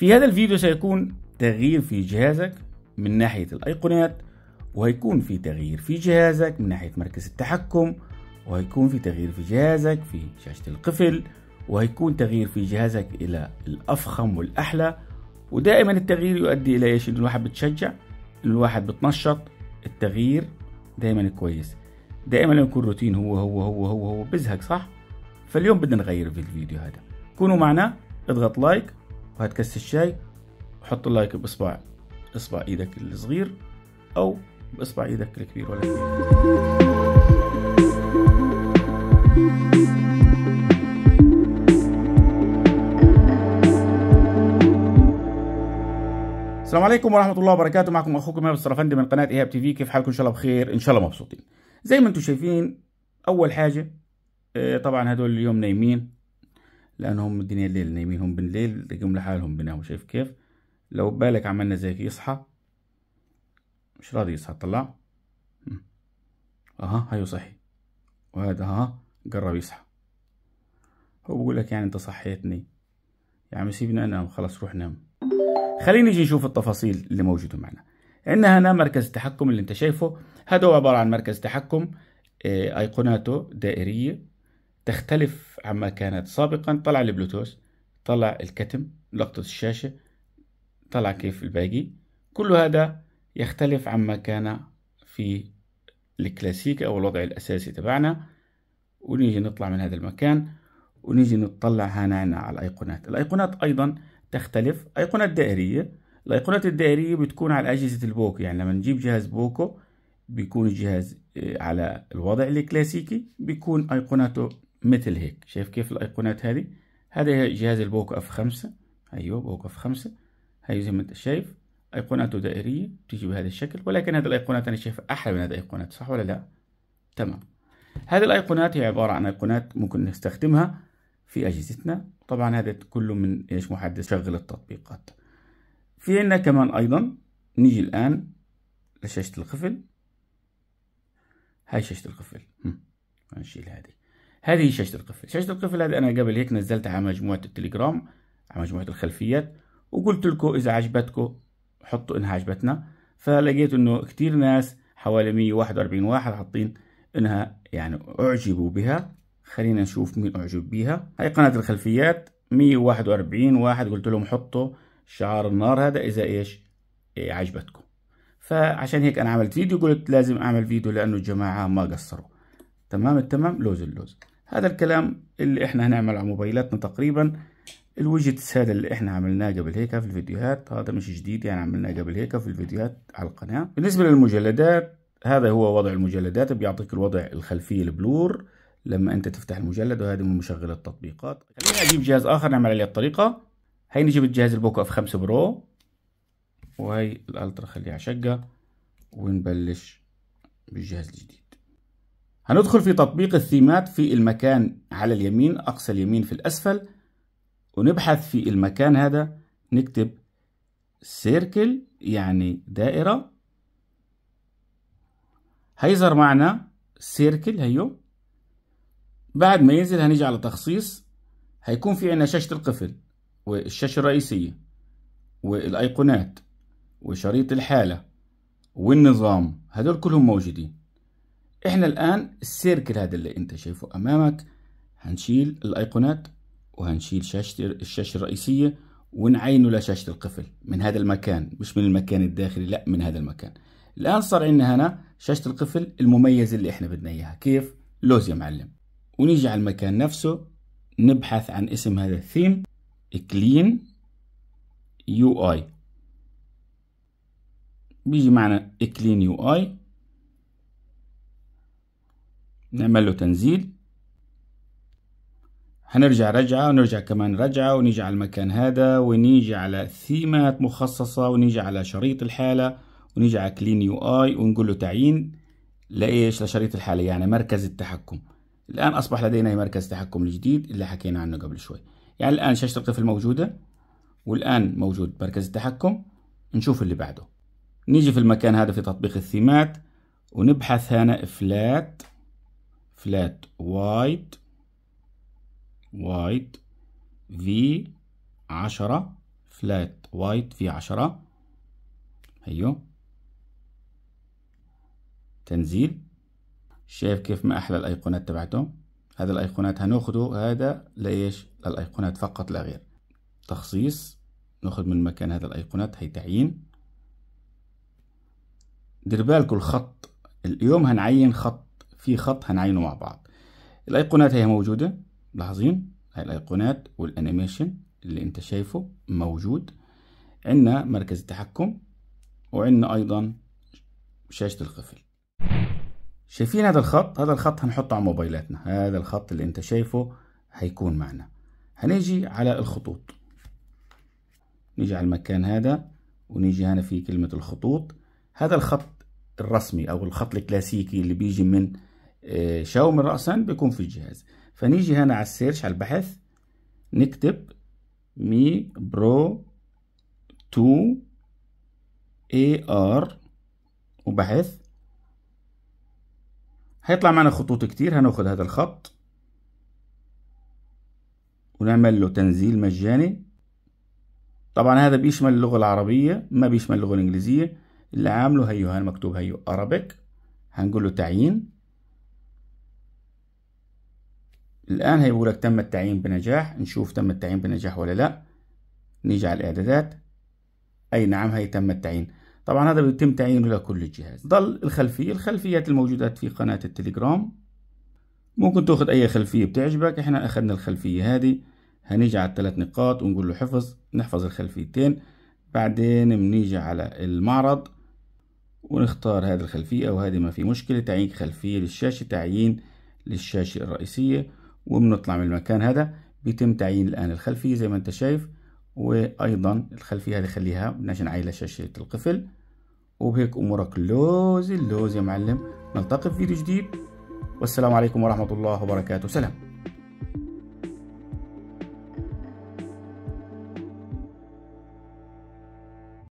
في هذا الفيديو سيكون تغيير في جهازك من ناحية الأيقونات وهيكون في تغيير في جهازك من ناحية مركز التحكم وهيكون في تغيير في جهازك في شاشة القفل وهيكون تغيير في جهازك إلى الأفخم والأحلى ودائما التغيير يؤدي إلى إيش إن الواحد بتشجع إن الواحد بتنشط التغيير دائما كويس دائما يكون روتين هو هو هو هو هو بزهق صح فاليوم بدنا نغير في الفيديو هذا كونوا معنا اضغط لايك وهات كاسة الشاي وحط اللايك بإصبع إصبع إيدك الصغير أو بإصبع إيدك الكبير ولا كبير. السلام عليكم ورحمه الله وبركاته معكم اخوكم ايهاب السرفندي من قناه ايهاب تي في كيف حالكم ان شاء الله بخير ان شاء الله مبسوطين زي ما انتم شايفين اول حاجه آه، طبعا هدول اليوم نايمين لانهم الدنيا الليل نايمين هم بالليل تلاقيهم لحالهم بيناموا شايف كيف لو بالك عملنا زي هيك يصحى مش راضي يصحى طلع اها هيو صحي وهذا ها قرب يصحى هو بقول لك يعني انت صحيتني يا عم يعني سيبني انام خلاص روح نام خلينا نجي نشوف التفاصيل اللي موجوده معنا عندنا هنا مركز التحكم اللي انت شايفه هذا هو عباره عن مركز تحكم آه، ايقوناته دائريه تختلف عما كانت سابقا طلع البلوتوث طلع الكتم لقطة الشاشة طلع كيف الباقي كل هذا يختلف عما كان في الكلاسيك أو الوضع الأساسي تبعنا ونيجي نطلع من هذا المكان ونيجي نطلع هنا على الأيقونات الأيقونات أيضا تختلف أيقونات دائرية الأيقونات الدائرية بتكون على أجهزة البوكو يعني لما نجيب جهاز بوكو بيكون الجهاز آه، على الوضع الكلاسيكي بيكون أيقوناته مثل هيك شايف كيف الايقونات هذه هذا جهاز البوك اف خمسة ايوه بوك اف خمسة هي زي ما انت شايف ايقوناته دائرية بتيجي بهذا الشكل ولكن هذه الايقونات انا شايفها احلى من هذه الايقونات صح ولا لا تمام هذه الايقونات هي عبارة عن ايقونات ممكن نستخدمها في اجهزتنا طبعا هذا كله من ايش محدد شغل التطبيقات في عندنا كمان ايضا نيجي الان لشاشة القفل هاي شاشة القفل هنشيل هذه هذه شاشة القفل شاشة القفل هذه أنا قبل هيك نزلتها على مجموعة التليجرام على مجموعة الخلفيات وقلت لكم إذا عجبتكم حطوا إنها عجبتنا فلقيت إنه كتير ناس حوالي 141 واحد حاطين إنها يعني أعجبوا بها خلينا نشوف مين أعجب بها هاي قناة الخلفيات 141 واحد قلت لهم حطوا شعار النار هذا إذا إيش إيه عجبتكم فعشان هيك أنا عملت فيديو قلت لازم أعمل فيديو لأنه الجماعة ما قصروا تمام التمام لوز اللوز هذا الكلام اللي احنا هنعمل على موبايلاتنا تقريبا الويجتس هذا اللي احنا عملناه قبل هيك في الفيديوهات هذا مش جديد يعني عملناه قبل هيك في الفيديوهات على القناة بالنسبة للمجلدات هذا هو وضع المجلدات بيعطيك الوضع الخلفية البلور لما انت تفتح المجلد وهذا من مشغل التطبيقات خلينا اجيب جهاز اخر نعمل عليه الطريقة هي نجيب الجهاز البوكو اف 5 برو وهي الالترا خليها على شقة ونبلش بالجهاز الجديد هندخل في تطبيق الثيمات في المكان على اليمين أقصى اليمين في الأسفل ونبحث في المكان هذا نكتب سيركل يعني دائرة هيظهر معنا سيركل هيو بعد ما ينزل هنيجي على تخصيص هيكون في عنا شاشة القفل والشاشة الرئيسية والأيقونات وشريط الحالة والنظام هدول كلهم موجودين احنا الان السيركل هذا اللي انت شايفه امامك هنشيل الايقونات وهنشيل شاشة الشاشة الرئيسية ونعينه لشاشة القفل من هذا المكان مش من المكان الداخلي لا من هذا المكان الآن صار عندنا هنا شاشة القفل المميزة اللي احنا بدنا إياها كيف؟ لوز يا معلم ونيجي على المكان نفسه نبحث عن اسم هذا الثيم كلين يو اي بيجي معنا كلين يو اي نعمل له تنزيل هنرجع رجعة ونرجع كمان رجعة ونيجي على المكان هذا ونيجي على ثيمات مخصصة ونيجي على شريط الحالة ونيجي على كلين يو اي ونقول له تعيين لايش لشريط الحالة يعني مركز التحكم الآن أصبح لدينا مركز تحكم الجديد اللي حكينا عنه قبل شوي يعني الآن شاشة الطفل موجودة والآن موجود مركز التحكم نشوف اللي بعده نيجي في المكان هذا في تطبيق الثيمات ونبحث هنا فلات فلات وايد وايد في عشرة فلات وايد في عشرة هيو أيوه. تنزيل شايف كيف ما أحلى الأيقونات تبعته هذا الأيقونات هناخده هذا ليش للأيقونات فقط لا غير تخصيص ناخد من مكان هذا الأيقونات هي تعيين دير بالكم الخط اليوم هنعين خط في خط هنعينه مع بعض الايقونات هي موجوده لاحظين هاي الايقونات والانيميشن اللي انت شايفه موجود عندنا مركز التحكم وعندنا ايضا شاشه القفل شايفين هذا الخط هذا الخط هنحطه على موبايلاتنا هذا الخط اللي انت شايفه هيكون معنا هنيجي على الخطوط نيجي على المكان هذا ونيجي هنا في كلمة الخطوط هذا الخط الرسمي أو الخط الكلاسيكي اللي بيجي من إيه، شاومي رأسا بيكون في الجهاز فنيجي هنا على السيرش على البحث نكتب مي برو 2 اي ار وبحث هيطلع معنا خطوط كتير هناخد هذا الخط ونعمل له تنزيل مجاني طبعا هذا بيشمل اللغة العربية ما بيشمل اللغة الإنجليزية اللي عامله هيو هنا مكتوب هيو أرابيك هنقول له تعيين الآن هيقول لك تم التعيين بنجاح نشوف تم التعيين بنجاح ولا لأ نيجي على الإعدادات أي نعم هي تم التعيين طبعا هذا بيتم تعيينه لكل الجهاز ضل الخلفية الخلفيات الموجودات في قناة التليجرام ممكن تاخد أي خلفية بتعجبك احنا أخدنا الخلفية هذه هنيجي على الثلاث نقاط ونقول له حفظ نحفظ الخلفيتين بعدين بنيجي على المعرض ونختار هذه الخلفية وهذه ما في مشكلة تعيين خلفية للشاشة تعيين للشاشة الرئيسية وبنطلع من المكان هذا بيتم تعيين الآن الخلفية زي ما أنت شايف وأيضا الخلفية هذه خليها بدناش نعيلها شاشة القفل وبهيك أمورك لوز اللوز يا معلم نلتقي في فيديو جديد والسلام عليكم ورحمة الله وبركاته سلام